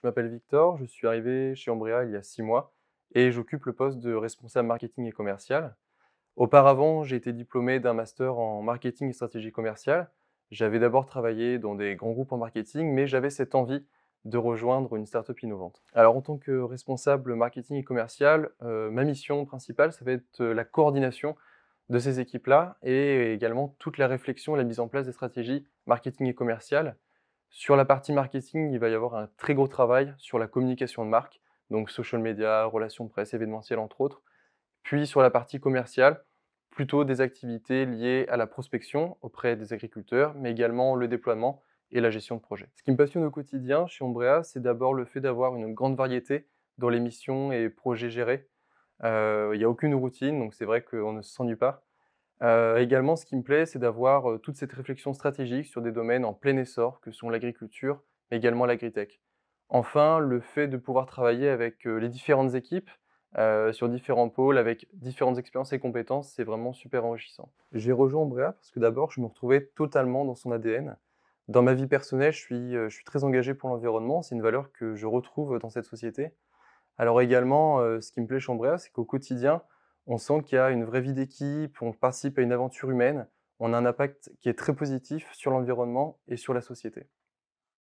Je m'appelle Victor, je suis arrivé chez Ombrea il y a six mois et j'occupe le poste de responsable marketing et commercial. Auparavant, j'ai été diplômé d'un master en marketing et stratégie commerciale. J'avais d'abord travaillé dans des grands groupes en marketing, mais j'avais cette envie de rejoindre une startup innovante. Alors en tant que responsable marketing et commercial, euh, ma mission principale, ça va être euh, la coordination de ces équipes-là et également toute la réflexion et la mise en place des stratégies marketing et commerciales sur la partie marketing, il va y avoir un très gros travail sur la communication de marque, donc social media, relations presse, événementiel entre autres. Puis sur la partie commerciale, plutôt des activités liées à la prospection auprès des agriculteurs, mais également le déploiement et la gestion de projet. Ce qui me passionne au quotidien chez Ombrea, c'est d'abord le fait d'avoir une grande variété dans les missions et projets gérés. Euh, il n'y a aucune routine, donc c'est vrai qu'on ne s'ennuie pas. Euh, également, ce qui me plaît, c'est d'avoir euh, toute cette réflexion stratégique sur des domaines en plein essor, que sont l'agriculture, mais également l'agritech. Enfin, le fait de pouvoir travailler avec euh, les différentes équipes sur différents pôles, avec différentes expériences et compétences, c'est vraiment super enrichissant. J'ai rejoint Bréa parce que d'abord, je me retrouvais totalement dans son ADN. Dans ma vie personnelle, je suis, très engagé pour l'environnement, c'est une valeur que je retrouve dans cette société. Alors également, ce qui me plaît chez Bréa, c'est qu'au quotidien, on sent qu'il y a une vraie vie d'équipe, on participe à une aventure humaine, on a un impact qui est très positif sur l'environnement et sur la société.